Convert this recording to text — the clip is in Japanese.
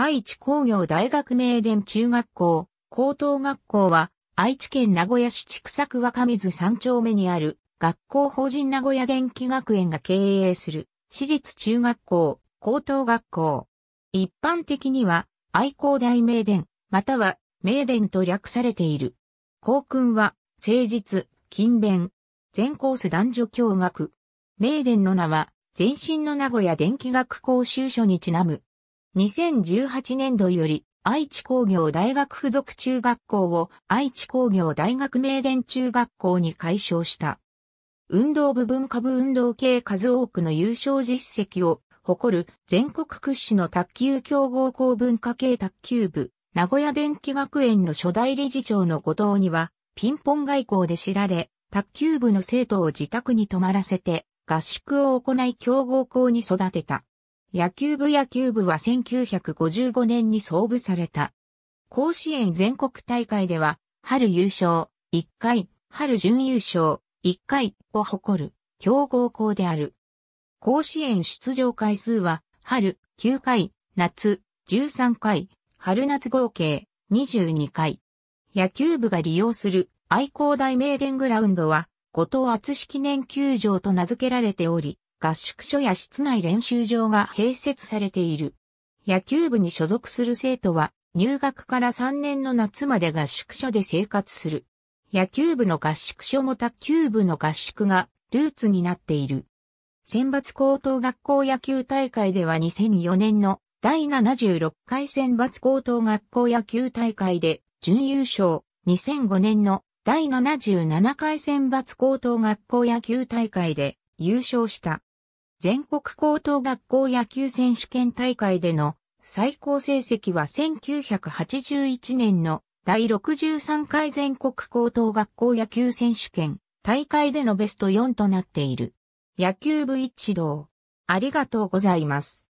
愛知工業大学名電中学校、高等学校は、愛知県名古屋市千作若水3丁目にある、学校法人名古屋電気学園が経営する、私立中学校、高等学校。一般的には、愛工大名電、または、名電と略されている。校訓は、誠実、勤勉。全コース男女共学。名電の名は、前身の名古屋電気学校修所にちなむ。2018年度より愛知工業大学附属中学校を愛知工業大学名電中学校に改称した。運動部文化部運動系数多くの優勝実績を誇る全国屈指の卓球強豪校文化系卓球部、名古屋電気学園の初代理事長の後藤には、ピンポン外交で知られ、卓球部の生徒を自宅に泊まらせて、合宿を行い強豪校に育てた。野球部野球部は1955年に創部された。甲子園全国大会では、春優勝、1回、春準優勝、1回を誇る、強豪校である。甲子園出場回数は、春9回、夏13回、春夏合計22回。野球部が利用する愛工大名電グラウンドは、後藤厚記念球場と名付けられており、合宿所や室内練習場が併設されている。野球部に所属する生徒は、入学から3年の夏まで合宿所で生活する。野球部の合宿所も卓球部の合宿がルーツになっている。選抜高等学校野球大会では2004年の第76回選抜高等学校野球大会で準優勝、2005年の第77回選抜高等学校野球大会で優勝した。全国高等学校野球選手権大会での最高成績は1981年の第63回全国高等学校野球選手権大会でのベスト4となっている。野球部一同。ありがとうございます。